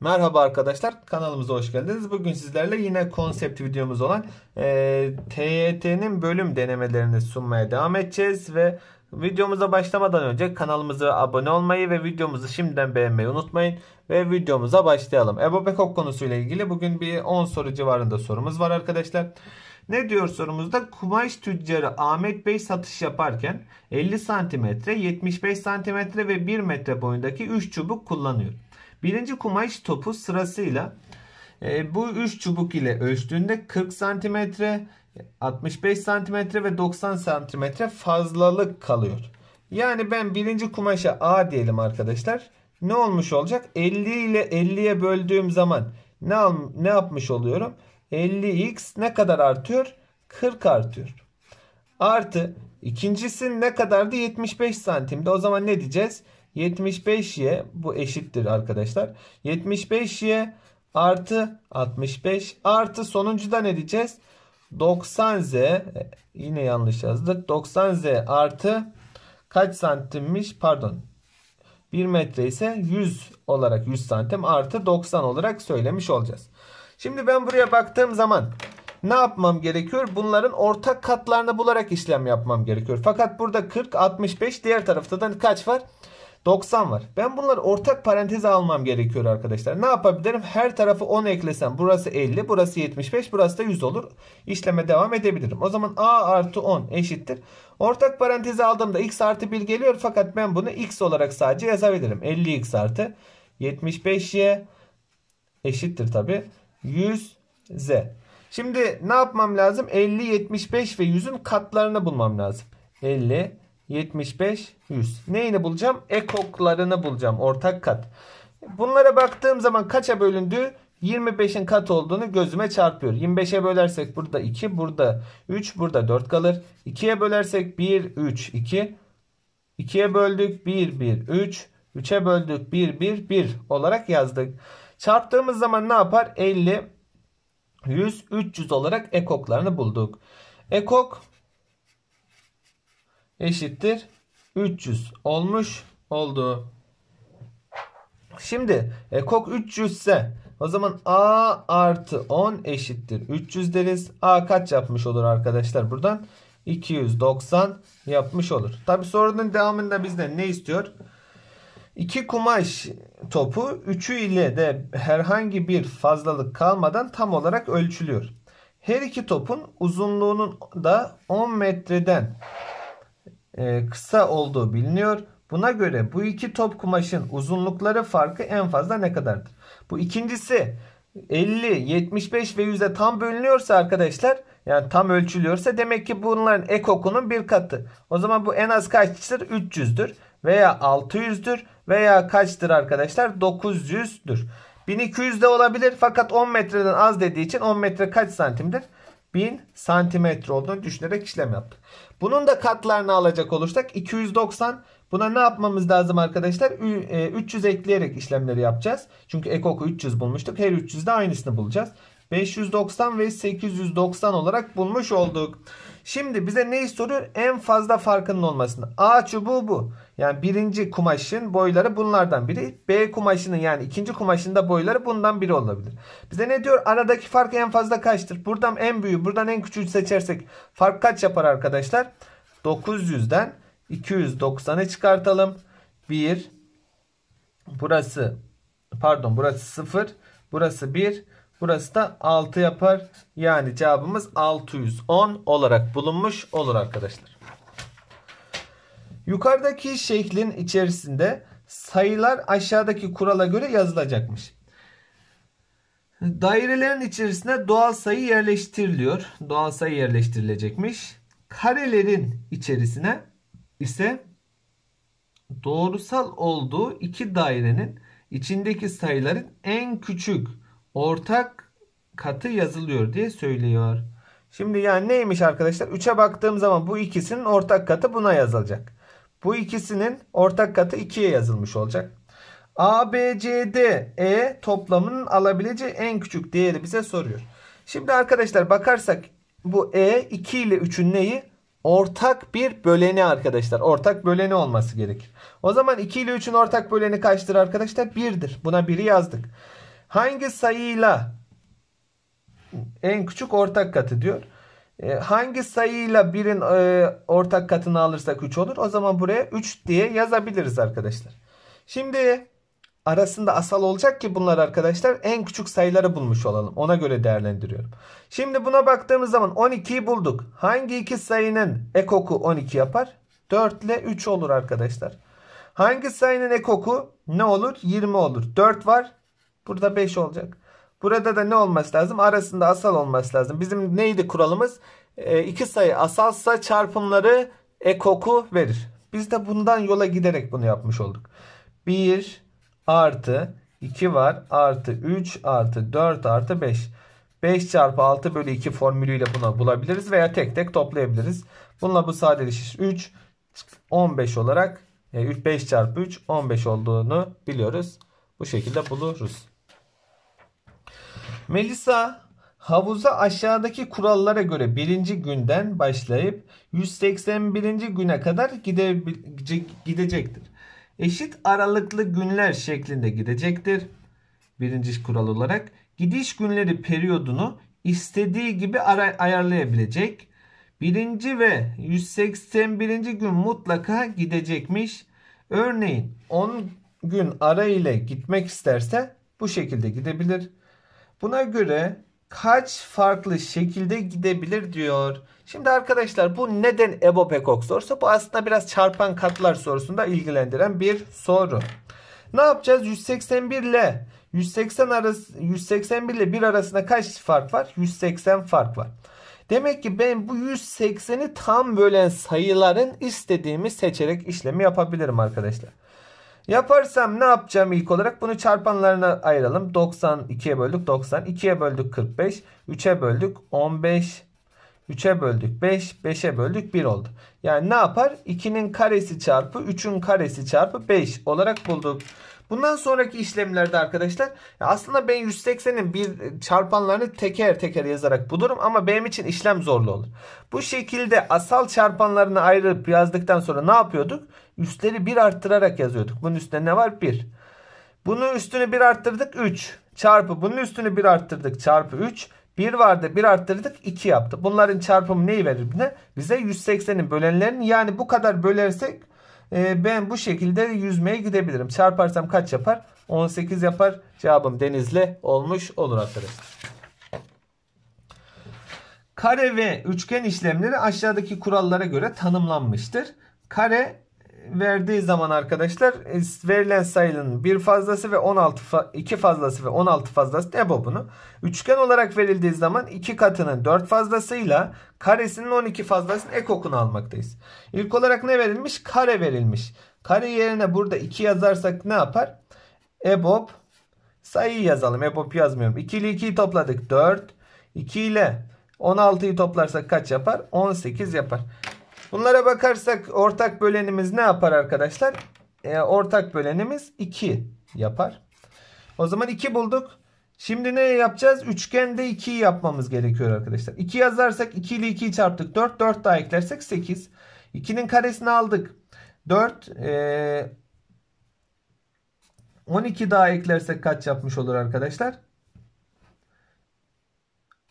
Merhaba arkadaşlar kanalımıza hoş geldiniz. Bugün sizlerle yine konsept videomuz olan e, TYT'nin bölüm denemelerini sunmaya devam edeceğiz ve videomuza başlamadan önce kanalımıza abone olmayı ve videomuzu şimdiden beğenmeyi unutmayın ve videomuza başlayalım. Ebu Bekok konusuyla ilgili bugün bir 10 soru civarında sorumuz var arkadaşlar. Ne diyor sorumuzda? Kumaş tüccarı Ahmet Bey satış yaparken 50 cm, 75 cm ve 1 metre boyundaki 3 çubuk kullanıyor. Birinci kumaş topu sırasıyla e, bu 3 çubuk ile ölçtüğünde 40 santimetre, 65 santimetre ve 90 santimetre fazlalık kalıyor. Yani ben birinci kumaşa A diyelim arkadaşlar. Ne olmuş olacak? 50 ile 50'ye böldüğüm zaman ne, ne yapmış oluyorum? 50x ne kadar artıyor? 40 artıyor. Artı ikincisi ne kadardı? 75 santimde. O zaman ne diyeceğiz? 75y bu eşittir arkadaşlar. 75y artı 65 artı sonuncuda ne diyeceğiz? 90z e, yine yanlış yazdık. 90z artı kaç santimmiş? Pardon. 1 metre ise 100 olarak 100 santim artı 90 olarak söylemiş olacağız. Şimdi ben buraya baktığım zaman ne yapmam gerekiyor? Bunların ortak katlarını bularak işlem yapmam gerekiyor. Fakat burada 40, 65 diğer tarafta da kaç var? 90 var. Ben bunları ortak paranteze almam gerekiyor arkadaşlar. Ne yapabilirim? Her tarafı 10 eklesem burası 50, burası 75, burası da 100 olur. İşleme devam edebilirim. O zaman a artı 10 eşittir. Ortak paranteze aldığımda x artı 1 geliyor fakat ben bunu x olarak sadece yazabilirim. 50x artı 75y eşittir tabi 100z. Şimdi ne yapmam lazım? 50, 75 ve 100'ün katlarını bulmam lazım. 50, 75, 100. Neyini bulacağım? Ekoklarını bulacağım. Ortak kat. Bunlara baktığım zaman kaça bölündü? 25'in kat olduğunu gözüme çarpıyor. 25'e bölersek burada 2, burada 3, burada 4 kalır. 2'ye bölersek 1, 3, 2. 2'ye böldük 1, 1, 3. 3'e böldük 1, 1, 1 olarak yazdık. Çarptığımız zaman ne yapar? 50, 100, 300 olarak ekoklarını bulduk. Ekok eşittir 300 olmuş oldu. Şimdi e, kok 300 ise o zaman A artı 10 eşittir 300 deriz. A kaç yapmış olur arkadaşlar buradan? 290 yapmış olur. Tabi sorunun devamında bizden ne istiyor? İki kumaş topu üçü ile de herhangi bir fazlalık kalmadan tam olarak ölçülüyor. Her iki topun uzunluğunun da 10 metreden e, kısa olduğu biliniyor. Buna göre bu iki top kumaşın uzunlukları farkı en fazla ne kadardır? Bu ikincisi 50, 75 ve 100'e tam bölünüyorsa arkadaşlar yani tam ölçülüyorsa demek ki bunların ek okunun bir katı. O zaman bu en az kaçtır? 300'dür veya 600'dür veya kaçtır arkadaşlar? 900'dür. 1200 de olabilir fakat 10 metreden az dediği için 10 metre kaç santimdir? 1000 santimetre olduğunu düşünerek işlem yaptık. Bunun da katlarını alacak olursak 290 Buna ne yapmamız lazım arkadaşlar? 300 e, ekleyerek işlemleri yapacağız. Çünkü ekoku 300 bulmuştuk. Her 300'de aynısını bulacağız. 590 ve 890 olarak bulmuş olduk. Şimdi bize neyi soruyor? En fazla farkının olmasını. A çubuğu bu. Yani birinci kumaşın boyları bunlardan biri. B kumaşının yani ikinci kumaşın da boyları bundan biri olabilir. Bize ne diyor? Aradaki fark en fazla kaçtır? Buradan en büyüğü, buradan en küçüğü seçersek fark kaç yapar arkadaşlar? 900'den 290'ı çıkartalım. 1 burası pardon burası 0 burası 1 Burası da 6 yapar. Yani cevabımız 610 olarak bulunmuş olur arkadaşlar. Yukarıdaki şeklin içerisinde sayılar aşağıdaki kurala göre yazılacakmış. Dairelerin içerisine doğal sayı yerleştiriliyor. Doğal sayı yerleştirilecekmiş. Karelerin içerisine ise doğrusal olduğu iki dairenin içindeki sayıların en küçük ortak katı yazılıyor diye söylüyor. Şimdi yani neymiş arkadaşlar? 3'e baktığım zaman bu ikisinin ortak katı buna yazılacak. Bu ikisinin ortak katı 2'ye yazılmış olacak. A, B, C, D, E toplamının alabileceği en küçük değeri bize soruyor. Şimdi arkadaşlar bakarsak bu E 2 ile 3'ün neyi? Ortak bir böleni arkadaşlar. Ortak böleni olması gerekir. O zaman 2 ile 3'ün ortak böleni kaçtır arkadaşlar? 1'dir. Buna 1'i yazdık. Hangi sayıyla en küçük ortak katı diyor. E, hangi sayıyla birin e, ortak katını alırsak 3 olur. O zaman buraya 3 diye yazabiliriz arkadaşlar. Şimdi arasında asal olacak ki bunlar arkadaşlar en küçük sayıları bulmuş olalım. Ona göre değerlendiriyorum. Şimdi buna baktığımız zaman 12'yi bulduk. Hangi iki sayının ekoku 12 yapar? 4 ile 3 olur arkadaşlar. Hangi sayının ekoku ne olur? 20 olur. 4 var. Burada 5 olacak. Burada da ne olması lazım? Arasında asal olması lazım. Bizim neydi kuralımız? E, iki sayı asalsa çarpımları ekoku verir. Biz de bundan yola giderek bunu yapmış olduk. 1 artı 2 var. Artı 3 artı 4 artı 5. 5 çarpı 6 bölü 2 formülüyle bunu bulabiliriz veya tek tek toplayabiliriz. Bununla bu sadeleşir. 3 15 olarak 5 e, çarpı 3 15 olduğunu biliyoruz. Bu şekilde buluruz. Melisa havuza aşağıdaki kurallara göre birinci günden başlayıp 181. güne kadar gide, gidecektir. Eşit aralıklı günler şeklinde gidecektir. Birinci kural olarak gidiş günleri periyodunu istediği gibi ayarlayabilecek. Birinci ve 181. gün mutlaka gidecekmiş. Örneğin 10 gün ara ile gitmek isterse bu şekilde gidebilir. Buna göre kaç farklı şekilde gidebilir diyor. Şimdi arkadaşlar bu neden Ebopekok sorusu? Bu aslında biraz çarpan katlar sorusunda ilgilendiren bir soru. Ne yapacağız? 181 ile 180 arası 181 ile 1 arasında kaç fark var? 180 fark var. Demek ki ben bu 180'i tam bölen sayıların istediğimi seçerek işlemi yapabilirim arkadaşlar. Yaparsam ne yapacağım ilk olarak? Bunu çarpanlarına ayıralım. 92'ye böldük 90. 2'ye böldük 45. 3'e böldük 15. 3'e böldük 5. 5'e böldük 1 oldu. Yani ne yapar? 2'nin karesi çarpı 3'ün karesi çarpı 5 olarak bulduk. Bundan sonraki işlemlerde arkadaşlar aslında ben 180'in bir çarpanlarını teker teker yazarak bulurum ama benim için işlem zorlu olur. Bu şekilde asal çarpanlarını ayırıp yazdıktan sonra ne yapıyorduk? Üstleri 1 arttırarak yazıyorduk. Bunun üstüne ne var? 1. Bunu üstünü 1 arttırdık 3. Çarpı bunun üstünü 1 arttırdık çarpı 3. 1 vardı 1 arttırdık 2 yaptı. Bunların çarpımı neyi verir bize? Bize 180'in bölenlerini yani bu kadar bölersek e, ben bu şekilde yüzmeye gidebilirim. Çarparsam kaç yapar? 18 yapar. Cevabım denizle olmuş olur arkadaşlar. Kare ve üçgen işlemleri aşağıdaki kurallara göre tanımlanmıştır. Kare verdiği zaman arkadaşlar e, verilen sayının bir fazlası ve 16 fa iki fazlası ve 16 fazlası debo bunu. Üçgen olarak verildiği zaman iki katının 4 fazlasıyla karesinin 12 fazlasının ekokunu almaktayız. İlk olarak ne verilmiş? Kare verilmiş. Kare yerine burada 2 yazarsak ne yapar? EBOB sayıyı yazalım. EBOB yazmıyorum. 2 ile 2'yi topladık 4. 2 ile 16'yı toplarsak kaç yapar? 18 yapar. Bunlara bakarsak ortak bölenimiz ne yapar arkadaşlar? E, ortak bölenimiz 2 yapar. O zaman 2 bulduk. Şimdi ne yapacağız? Üçgende 2'yi yapmamız gerekiyor arkadaşlar. 2 yazarsak 2 ile 2'yi çarptık. 4, 4 daha eklersek 8. 2'nin karesini aldık. 4, e, 12 daha eklersek kaç yapmış olur arkadaşlar?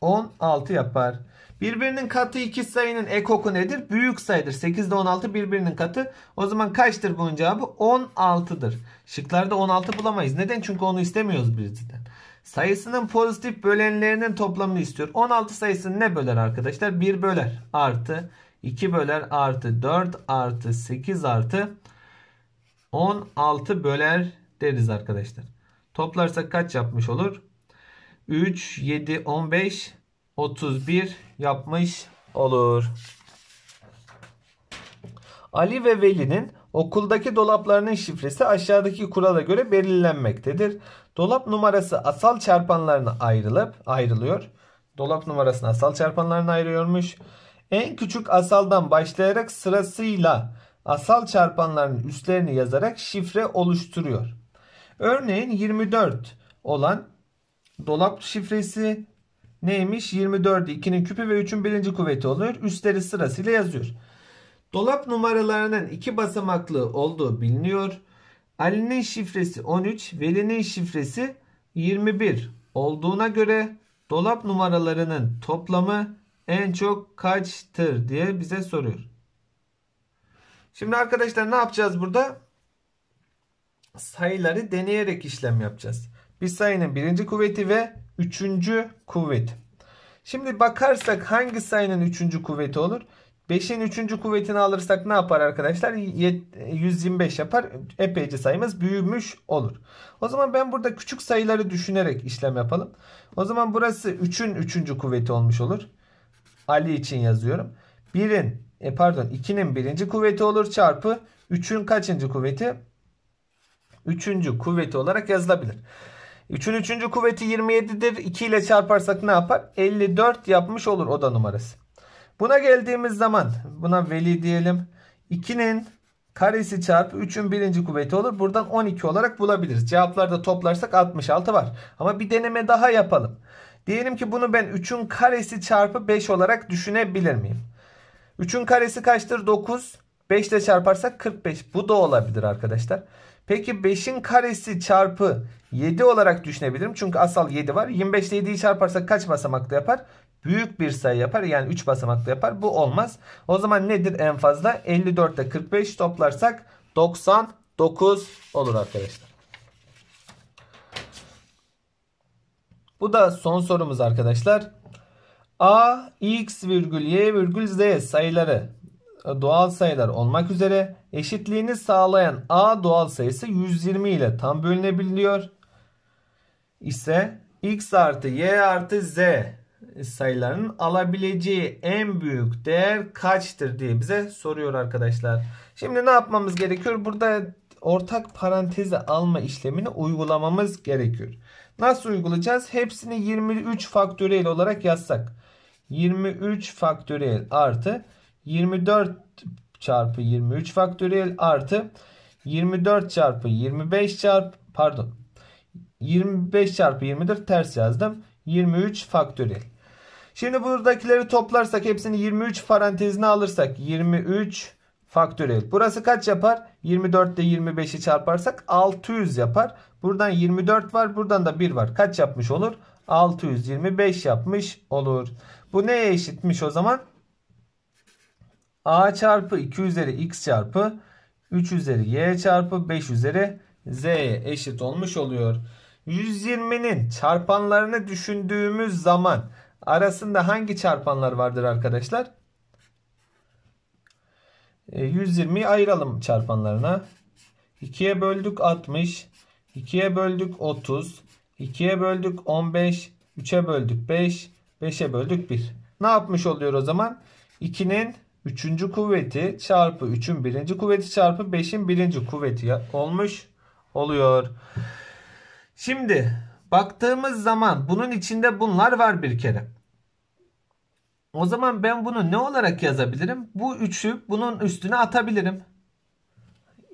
16 yapar. Birbirinin katı iki sayının ekoku nedir? Büyük sayıdır. 8 ile 16 birbirinin katı. O zaman kaçtır bunun cevabı? 16'dır. Şıklarda 16 bulamayız. Neden? Çünkü onu istemiyoruz bizden. Sayısının pozitif bölenlerinin toplamını istiyor. 16 sayısını ne böler arkadaşlar? 1 böler artı 2 böler artı 4 artı 8 artı 16 böler deriz arkadaşlar. Toplarsak kaç yapmış olur? 3, 7, 15, 31 yapmış olur. Ali ve Veli'nin okuldaki dolaplarının şifresi aşağıdaki kurala göre belirlenmektedir. Dolap numarası asal çarpanlarına ayrılıp ayrılıyor. Dolap numarasını asal çarpanlarına ayırıyormuş. En küçük asaldan başlayarak sırasıyla asal çarpanların üstlerini yazarak şifre oluşturuyor. Örneğin 24 olan dolap şifresi neymiş? 24'ü 2'nin küpü ve 3'ün birinci kuvveti oluyor. Üstleri sırasıyla yazıyor. Dolap numaralarının iki basamaklı olduğu biliniyor. Ali'nin şifresi 13, Veli'nin şifresi 21 olduğuna göre dolap numaralarının toplamı en çok kaçtır diye bize soruyor. Şimdi arkadaşlar ne yapacağız burada? Sayıları deneyerek işlem yapacağız. Bir sayının birinci kuvveti ve üçüncü kuvvet. Şimdi bakarsak hangi sayının üçüncü kuvveti olur? 5'in üçüncü kuvvetini alırsak ne yapar arkadaşlar? 125 yapar. Epeyce sayımız büyümüş olur. O zaman ben burada küçük sayıları düşünerek işlem yapalım. O zaman burası 3'ün üçüncü kuvveti olmuş olur. Ali için yazıyorum. 1'in e pardon 2'nin birinci kuvveti olur çarpı 3'ün kaçıncı kuvveti? Üçüncü kuvveti olarak yazılabilir. 3'ün 3. kuvveti 27'dir. 2 ile çarparsak ne yapar? 54 yapmış olur oda numarası. Buna geldiğimiz zaman buna veli diyelim. 2'nin karesi çarpı 3'ün birinci kuvveti olur. Buradan 12 olarak bulabiliriz. Cevapları da toplarsak 66 var. Ama bir deneme daha yapalım. Diyelim ki bunu ben 3'ün karesi çarpı 5 olarak düşünebilir miyim? 3'ün karesi kaçtır? 9. 5 ile çarparsak 45. Bu da olabilir arkadaşlar. Peki 5'in karesi çarpı 7 olarak düşünebilirim. Çünkü asal 7 var. 25 ile 7'yi çarparsak kaç basamaklı yapar? Büyük bir sayı yapar. Yani 3 basamaklı yapar. Bu olmaz. O zaman nedir en fazla? 54 ile 45 toplarsak 99 olur arkadaşlar. Bu da son sorumuz arkadaşlar. A, X, virgül, Y, virgül, Z sayıları doğal sayılar olmak üzere Eşitliğini sağlayan a doğal sayısı 120 ile tam bölünebiliyor. İse x artı y artı z sayılarının alabileceği en büyük değer kaçtır diye bize soruyor arkadaşlar. Şimdi ne yapmamız gerekiyor? Burada ortak parantezi alma işlemini uygulamamız gerekiyor. Nasıl uygulayacağız? Hepsini 23 faktöriyel olarak yazsak. 23 faktöriyel artı 24 çarpı 23 faktöriyel artı 24 çarpı 25 çarpı pardon 25 çarpı 24 ters yazdım. 23 faktöriyel. Şimdi buradakileri toplarsak hepsini 23 parantezine alırsak 23 faktöriyel. Burası kaç yapar? 24 ile 25'i çarparsak 600 yapar. Buradan 24 var. Buradan da 1 var. Kaç yapmış olur? 625 yapmış olur. Bu neye eşitmiş o zaman? a çarpı 2 üzeri x çarpı 3 üzeri y çarpı 5 üzeri z eşit olmuş oluyor. 120'nin çarpanlarını düşündüğümüz zaman arasında hangi çarpanlar vardır arkadaşlar? 120'yi e, ayıralım çarpanlarına. 2'ye böldük 60, 2'ye böldük 30, 2'ye böldük 15, 3'e böldük 5, 5'e böldük 1. Ne yapmış oluyor o zaman? 2'nin üçüncü kuvveti çarpı 3'ün birinci kuvveti çarpı 5'in birinci kuvveti olmuş oluyor. Şimdi baktığımız zaman bunun içinde bunlar var bir kere. O zaman ben bunu ne olarak yazabilirim? Bu üçü bunun üstüne atabilirim.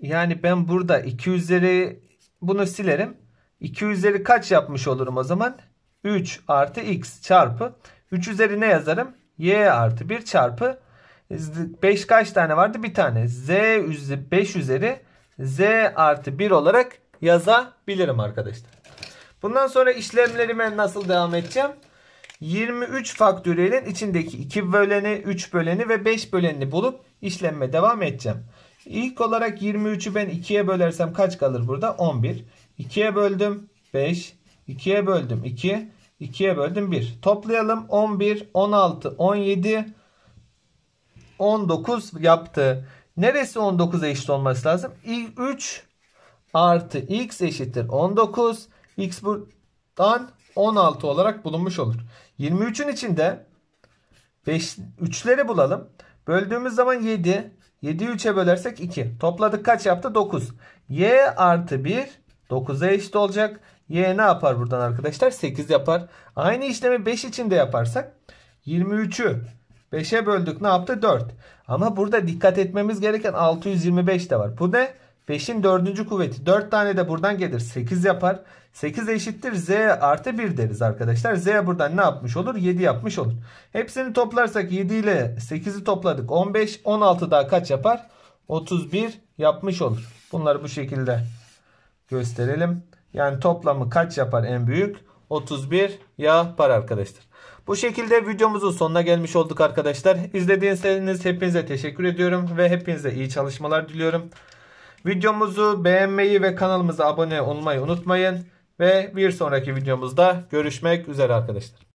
Yani ben burada 2 üzeri bunu silerim. 2 üzeri kaç yapmış olurum o zaman? 3 artı x çarpı 3 üzeri ne yazarım? y artı 1 çarpı 5 kaç tane vardı? Bir tane. Z üzeri 5 üzeri Z artı 1 olarak yazabilirim arkadaşlar. Bundan sonra işlemlerime nasıl devam edeceğim? 23 faktöriyelin içindeki 2 böleni, 3 böleni ve 5 bölenini bulup işlemme devam edeceğim. İlk olarak 23'ü ben 2'ye bölersem kaç kalır burada? 11. 2'ye böldüm 5. 2'ye böldüm 2. 2'ye böldüm 1. Toplayalım 11, 16, 17, 19 yaptı. Neresi 19'a eşit olması lazım? 3 artı x eşittir 19. x buradan 16 olarak bulunmuş olur. 23'ün içinde 5, 3'leri bulalım. Böldüğümüz zaman 7. 7 3'e bölersek 2. Topladık kaç yaptı? 9. y artı 1 9'a eşit olacak. y ne yapar buradan arkadaşlar? 8 yapar. Aynı işlemi 5 içinde yaparsak 23'ü 5'e böldük ne yaptı? 4. Ama burada dikkat etmemiz gereken 625 de var. Bu ne? 5'in dördüncü kuvveti. 4 tane de buradan gelir. 8 yapar. 8 eşittir z artı 1 deriz arkadaşlar. z buradan ne yapmış olur? 7 yapmış olur. Hepsini toplarsak 7 ile 8'i topladık. 15, 16 daha kaç yapar? 31 yapmış olur. Bunları bu şekilde gösterelim. Yani toplamı kaç yapar en büyük? 31 yapar arkadaşlar. Bu şekilde videomuzun sonuna gelmiş olduk arkadaşlar. İzlediğiniz hepinize teşekkür ediyorum ve hepinize iyi çalışmalar diliyorum. Videomuzu beğenmeyi ve kanalımıza abone olmayı unutmayın. Ve bir sonraki videomuzda görüşmek üzere arkadaşlar.